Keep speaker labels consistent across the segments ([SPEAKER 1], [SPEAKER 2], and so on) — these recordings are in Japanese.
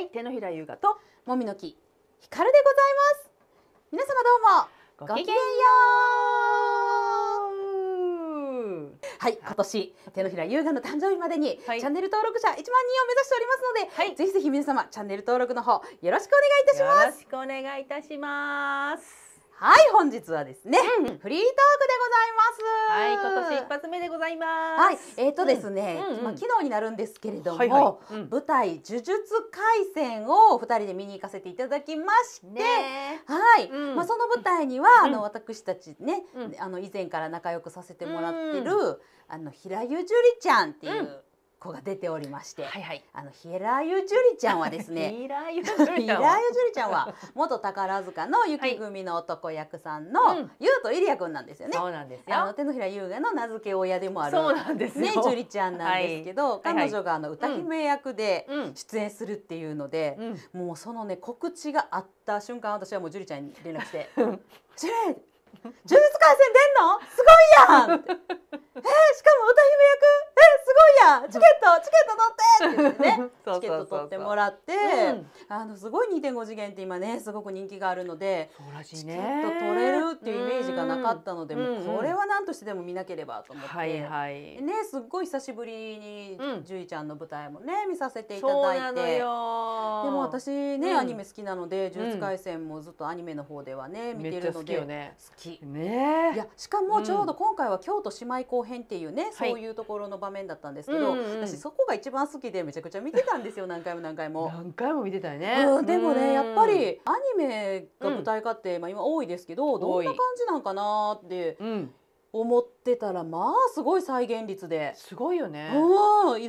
[SPEAKER 1] はい手のひら優雅ともみの木ひかるでございます皆様どうもごきげんようはい今年手のひら優雅の誕生日までに、はい、チャンネル登録者1万人を目指しておりますので、はい、ぜひぜひ皆様チャンネル登録の方よろしくお願いいたしますよろしくお願いいたしますはい本日はですね、うん、フリートークでございます。はい今年一発目でございます。はいえっ、ー、とですね、うんうんうん、まあ昨日になるんですけれども、はいはい、舞台呪術廻戦を二人で見に行かせていただきまして、ね、はい、うん、まあその舞台には、あの私たちね、あの以前から仲良くさせてもらってる、あの平湯樹里ちゃんっていう。子が出ておりまして、はいはい、あの平湯樹里ちゃんはですね平湯樹里ちゃんは元宝塚の雪組の男役さんの、はい、とイリア君なんですよね。そうなんですよ。あの手のひら優雅の名付け親でもあるそうなんですね樹里ちゃんなんですけど、はい、彼女があの歌姫役で出演するっていうので、うんうん、もうそのね告知があった瞬間私はもう樹里ちゃんに連絡して「樹里呪術廻戦出んのすごいやん!」チケットチケット取ってって言ってね チケット取ってもらってあのすごい2.5次元って今ねすごく人気があるのでチケット取れるっていうイメージがなかったのでもうこれは何としてでも見なければと思って、はいはい、ねすっごい久しぶりにじゅいちゃんの舞台もね見させていただいてでも私ね、うん、アニメ好きなので「呪術廻戦」もずっとアニメの方ではね見てるので好き,、ね、好きねいやしかもちょうど今回は京都姉妹後編っていうね、そういうところの場面だったんですけど、ど、うんうん、私そこが一番好きでめちゃくちゃ見てたんですよ何回も何回も。何回も見てたよね、うん、でもねやっぱりアニメが舞台化って、まあ、今多いですけどどんな感じなんかなって思って。ってたらまあすごい再現率ですごいよねうん何の違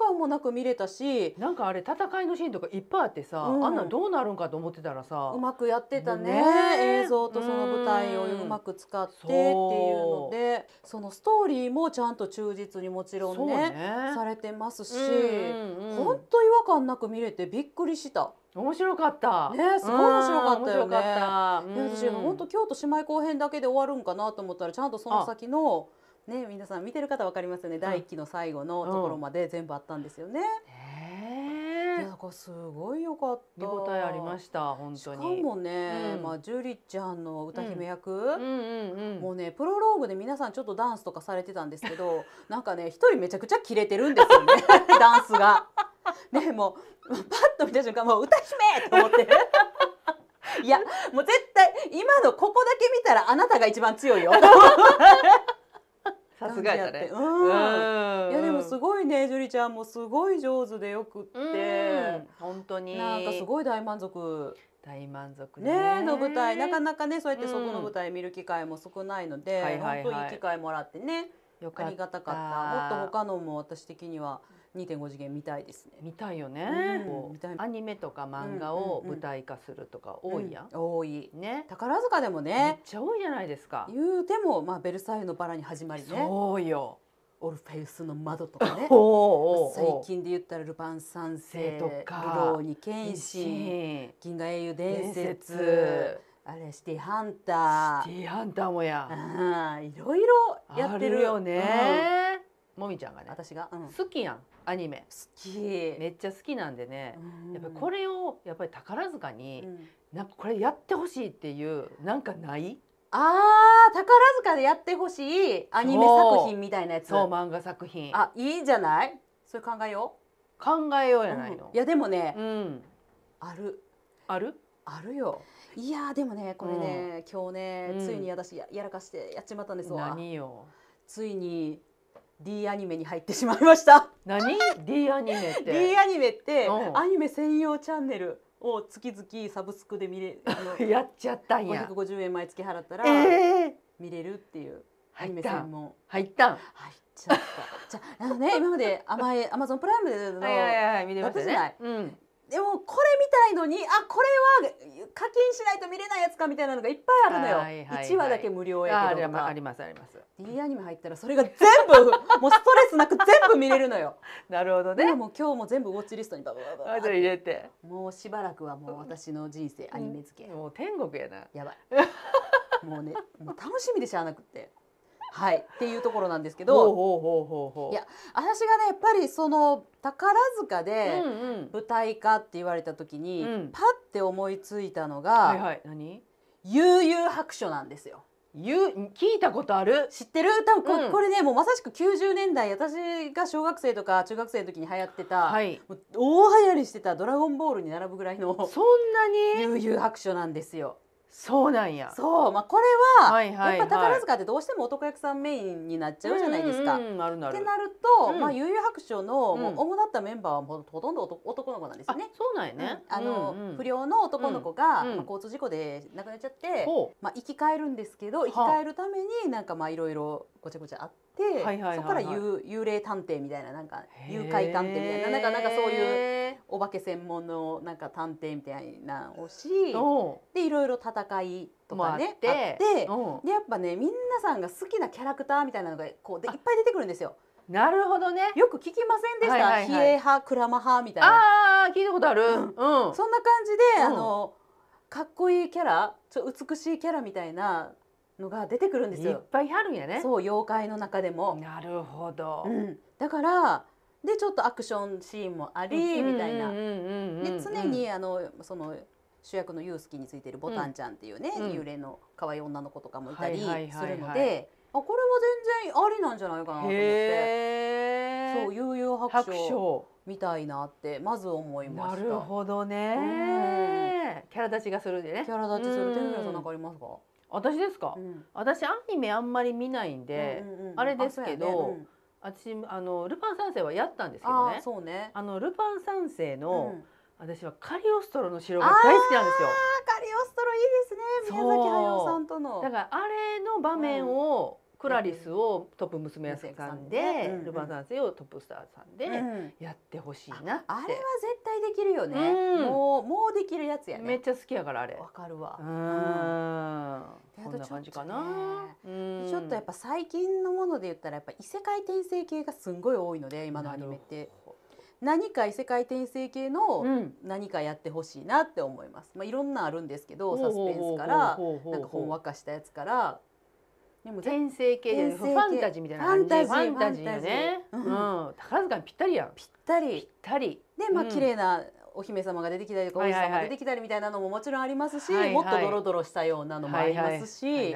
[SPEAKER 1] 和感もなく見れたしなんかあれ戦いのシーンとかいっぱいあってさ、うん、あんなどうなるんかと思ってたらさうまくやってたね、ね、映像とその舞台をうまく使ってっていうのでそのストーリーもちゃんと忠実にもちろんね、ね、されてますし本当、うん、違和感なく見れてびっくりした。面白かったねすごい面白かったよね、うん、私本当京都姉妹後編だけで終わるんかなと思ったらちゃんとその先のね、皆さん見てる方分かりますよね、第1期の最後のところまで全部あったんですよね。うん、すごい良かった見応えありました本当にしかもね、うん、まあ、ジュリちゃんの歌姫役、もうねプロローグで皆さんちょっとダンスとかされてたんですけど なんかね一人めちゃくちゃキレてるんですよね ダンスが。ねもうパッと見た瞬間もう歌姫と思って。いやもう絶対今のここだけ見たらあなたが一番強いよすごいね、うん、いやでもすごいね樹里ちゃんもすごい上手でよくって、本当になんかすごい大満足大満足ねの舞台なかなかねそうやってそこの舞台見る機会も少ないので、本当いい機会もらってね。よかありがたかったもっと他のも私的には2.5次元見たいですね見たいよね、うん、アニメとか漫画を舞台化するとか多いやん、うんうん、多いね宝塚でもねめっちゃ多いじゃないですか言うてもまあベルサイユのバラに始まりねそうよオルフェウスの窓とかね最近で言ったらルパン三世とかルローニ剣心」「銀河英雄伝説あれシティハンターシティハンターもや、うん、いろいろやってるよね、うん、もみちゃんがね私が、うん、好きやんアニメ好きめっちゃ好きなんでね、うん、やっぱりこれをやっぱり宝塚に、うん、なんかこれやってほしいっていうなんかないああ宝塚でやってほしいアニメ作品みたいなやつそう漫画作品あいいじゃないそれ考えよう考えようやないの、うん、いやでもね、うん、あるあるあるよいやでもねこれね、うん、今日ね、ついに私ややらかしてやっちまったんですわ何よついに D アニメに入ってしまいました何 D アニメって D アニメって、うん、アニメ専用チャンネルを月々サブスクで見れあの やっちゃったんや550円毎月払ったら、えー、見れるっていうアニメ専門入ったん入ったちゃった。じゃあのね今まで甘マアマゾンプライムでの、はいはい、見てましたね。うん、でもこれみたいのにあこれは課金しないと見れないやつかみたいなのがいっぱいあるのよ、はいはいはい、1話だけ無料やけどありますあります D アニメ入ったらそれが全部もうストレスなく全部見れるのよ なるほどねも今日も全部ウォッチリストにバババババ入れてもうしばらくはもう私の人生アニメ付け、うん、もう天国やなやばいもうねもう楽しみでしゃあなくてはい、っていうところなんですけどいや私がねやっぱりその宝塚で舞台化って言われた時に、うんうん、パッて思いついたのが「はいはい、悠々白書」なんですよ。ゆ聞いたことある知ってる多分こうん、これねもうまさしく90年代私が小学生とか中学生の時に流行ってた、はい、大流行りしてた「ドラゴンボール」に並ぶぐらいのそんなに悠々白書なんですよ。そうなんやそう、まあ、これは,、はいはいはいやっぱ宝塚ってどうしても男役さんメインになっちゃうじゃないですか。うんうんうんなるってなると、うんまあ、悠々白書の、もう主だったメンバーはもうほとんど男の子なんですねあ。そうなんやね、あの、うんうん不良の男の子が、うんまあ、交通事故で亡くなっちゃって、ほうまあ、生き返るんですけど生き返るためになんかまあいろいろごちゃごちゃあっ、はいはい、そこから幽霊探偵みたいななんか誘拐探偵みたいななんかなんかそういうお化け専門のなんか探偵みたいなのをしでいろいろ戦いとかねあってでやっぱね皆さんが好きなキャラクターみたいなのがこうでいっぱい出てくるんですよ。なるほどね。よく聞きませんでした。はいはいはい、冷え派、クラマ派みたいな。ああ、聞いたことある。うん、そんな感じで、うん、あの。かっこいいキャラ、ちょ美しいキャラみたいなのが出てくるんですよ。いっぱいあるんやね。そう妖怪の中でも。なるほど。うん、だからでちょっとアクションシーンもありみたいな。で常にあのその主役のユースキについてるボタンちゃんっていうね、うん、幽霊の可愛い女の子とかもいたりするので、あこれは全然ありなんじゃないかなと思って。そう悠々白書みたいなってまず思いましなるほどね。キャラ立ちがするでね。キャラ立ちする。天狗さんなんかありますか？私ですか、うん、私アニメあんまり見ないんで、うんうん、あれですけど、ね、私あのルパン三世はやったんですけどねあ、ね、あのルパン三世の、私はカリオストロの城が大好きなんですよ。カリオストロいいですね。宮崎駿さんとの。だからあれの場面を、クラリスをトップ娘役さんで、ルパン三世をトップスターさんでやってほしいなって、うん、ああれは絶対できるよね、うん、もうもうできるやつやねめっちゃ好きやからあれわかるわうん、こんな感じかな、ちょっとやっぱ最近のもので言ったらやっぱ異世界転生系がすんごい多いので今のアニメって何か異世界転生系の何かやってほしいなって思います、まあ、いろんなあるんですけどサスペンスからなんかほんわかしたやつからでも転生系ファンタジーみたいな感じファンタジーね、うん、宝塚にぴったりやんぴったりぴったりでまあ綺麗なお姫様が出てきたりとか王子様が出てきたりみたいなのももちろんありますし、もっとドロドロしたようなのもありますし、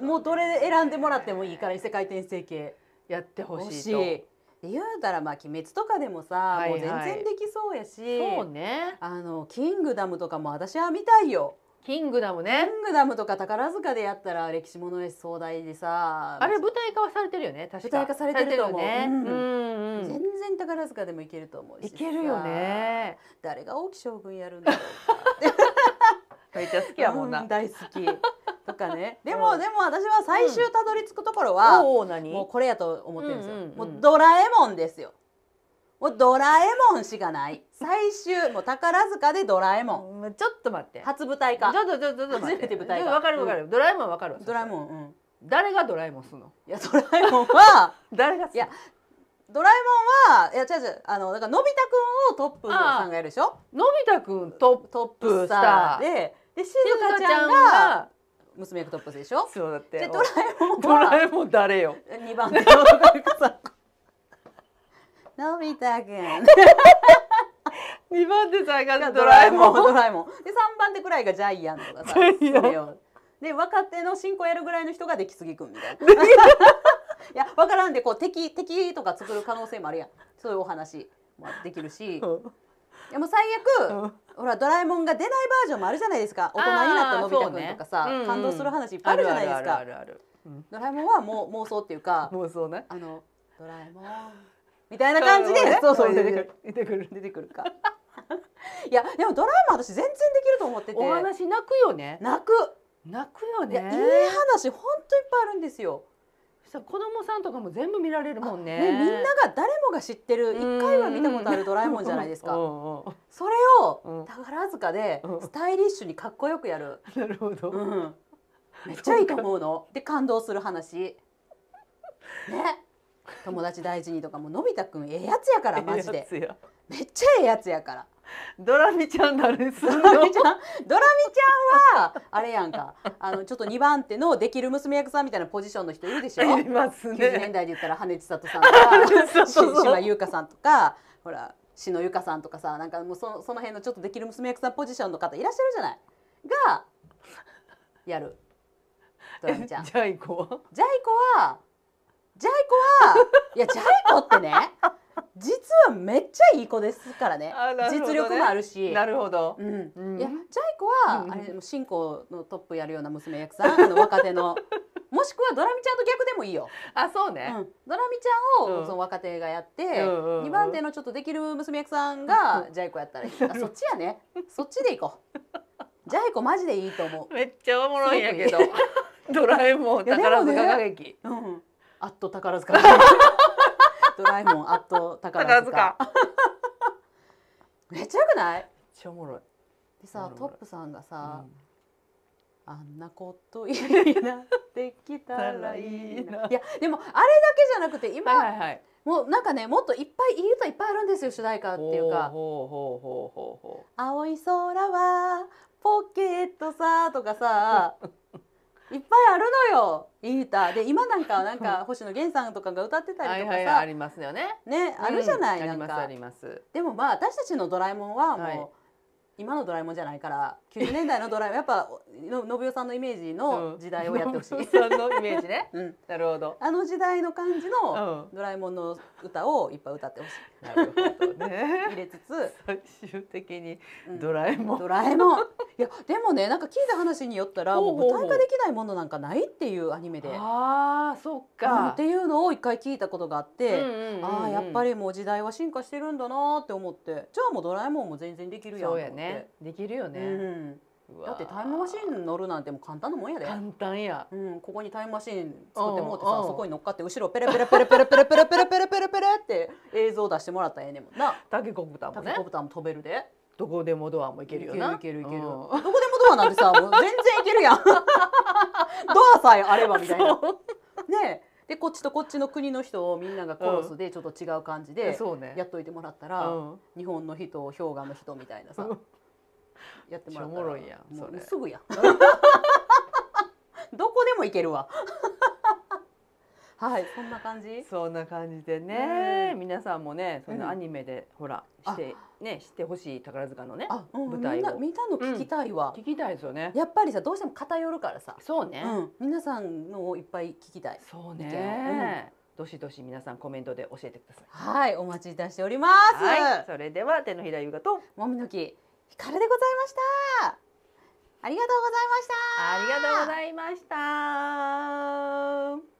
[SPEAKER 1] もうどれ選んでもらってもいいから異世界転生系やってほしいと。で言うたらまあ鬼滅とかでもさ、はいはい、もう全然できそうやし、そうね。あのキングダムとかも私は見たいよ。キングダムねキングダムとか宝塚でやったら歴史もの壮大でさあれ舞台化はされてるよね確か舞台化されてると思う、ねうんうん全然宝塚でもいけると思ういけるよね誰が大き将軍やるんだろうめっちゃ好きやもんな、うん、大好きとかね でも、うん、でも私は最終たどり着くところは、うん、もうこれやと思ってるんですよ、うんうんうん、もうドラえもんですよもうドラえもんしかない最終もう宝塚でドラえもんちょっと待って初舞台か。ちょっとちょっとちょっと初めて舞台化わかるわかる、ドラえもんわかるドラえもん、誰がドラえもんすのいやドラえもんは 誰がいやドラえもんはいや違う違うあのだからのび太くんをトップさ考えるでしょのび太くんトトップスターででしずかちゃんが娘役トップスでしょそうだってドラえもんドラえもん誰よ二番手のさのび太くん。二番手さんがドラえもん。ドラえもん。で三番手くらいがジャイアンとかさ。で若手の進行やるぐらいの人ができすぎくんみたいな。いや分からんでこう敵敵とか作る可能性もあるやん。そういうお話もできるし。でも最悪、ほらドラえもんが出ないバージョンもあるじゃないですか大人になったのび太くんとかさ、ねうん、感動する話いっぱいあるじゃないですかドラえもんはもう妄想っていうか妄想ねあのドラえもんみたいな感じで、ね、そうそう出てくる出てくる出てくるか いやでもドラマ私全然できると思っててお話泣くよね泣く泣くよねいい話本当いっぱいあるんですよさ子供さんとかも全部見られるもんね、ね、みんなが誰もが知ってる一回は見たことあるドラえもんじゃないですか それを宝塚でスタイリッシュにかっこよくやる、なるほど、うん、めっちゃいいと思うので感動する話ね友達大事にとかものび太くんええやつやからマジでめっちゃええやつやからドラミちゃんすドラミちゃんドラミちゃんはあれやんかあのちょっと2番手のできる娘役さんみたいなポジションの人いるでしょいますね90年代で言ったら羽地里さんとか島優香さんとかほら野由香さんとかさなんかもうそその辺のちょっとできる娘役さんポジションの方いらっしゃるじゃないがやるドラミちゃんジャイ子はジャイはジャイ子はいやジャイ子ってね 実はめっちゃいい子ですからね、ね、実力もあるしなるほど、うん、うん、いやジャイ子は、うん、あれ新興のトップやるような娘役さんあの若手の もしくはドラミちゃんと逆でもいいよあそうね、うん、ドラミちゃんを、その若手がやって、うんうん番手のちょっとできる娘役さんがジャイ子やったらいい あそっちやねそっちでいこうジャイ子マジでいいと思うめっちゃおもろいんやけどドラえもん宝塚歌劇、ね、うん「あと宝塚」ドラえもんあと宝塚めっちゃよくないめっちゃおもろいでさトップさんがさ、うんあんなこといいなできたらいいな いやでもあれだけじゃなくて今、はいはい、もうなんかねもっといっぱいいい歌いっぱいあるんですよ主題歌っていうか「青い空はポケットさ」とかさ いっぱいあるのよいい歌で今なんかなんか星野源さんとかが歌ってたりとかさ、はいはい、ありますよねねあるじゃない、うん、なんかありますでもまあ私たちの「ドラえもん」はもう、今のドラえもんじゃないから90年代のドラえもんやっぱの信代さんのイメージの時代をやってほしい。さんのイメージね、うん、なるほどあの時代の感じのドラえもんの歌をいっぱい歌ってほしい。なるほどね 入れつつ最終的にドラえもん、うん、ドラえもんいやでもねなんか聞いた話によったらもう舞台化できないものなんかないっていうアニメで。ああそっか、うん、っていうのを一回聞いたことがあって、うんうんうんうん、ああやっぱりもう時代は進化してるんだなって思ってじゃあもうドラえもんも全然できるやんそうやねできるよね、うんだってタイムマシン乗るなんても簡単なもんやで簡単や、うん、ここにタイムマシン作ってもうてさそこに乗っかって後ろペラペラペラペラペラペラペラペラペラペラって映像出してもらったらええねんもんなタケコプターもねタケコプターも飛べるでどこでもドアもいけるよないけるいけるどこでもドアなんてさもう全然いけるやんドアさえあればみたいなねでこっちとこっちの国の人をみんながコロスでちょっと違う感じでやっといてもらったら、うん、日本の人氷河の人みたいなさ、やってもらったらおもろいやんすぐや どこでも行けるわはい、そんな感じ。そんな感じでね、皆さんもね、そのアニメで、ほら、して、ね、知ってほしい宝塚のね、あ、う舞台を。見たの聞きたいわ、聞きたいですよね。やっぱりさ、どうしても偏るからさ。そうね。うん、皆さんのをいっぱい聞きたい。そうね。どしどし皆さんコメントで教えてください。はい、お待ちいたしております。はい、それでは手のひらゆがともみの木ひかるでございました。ありがとうございました。ありがとうございました。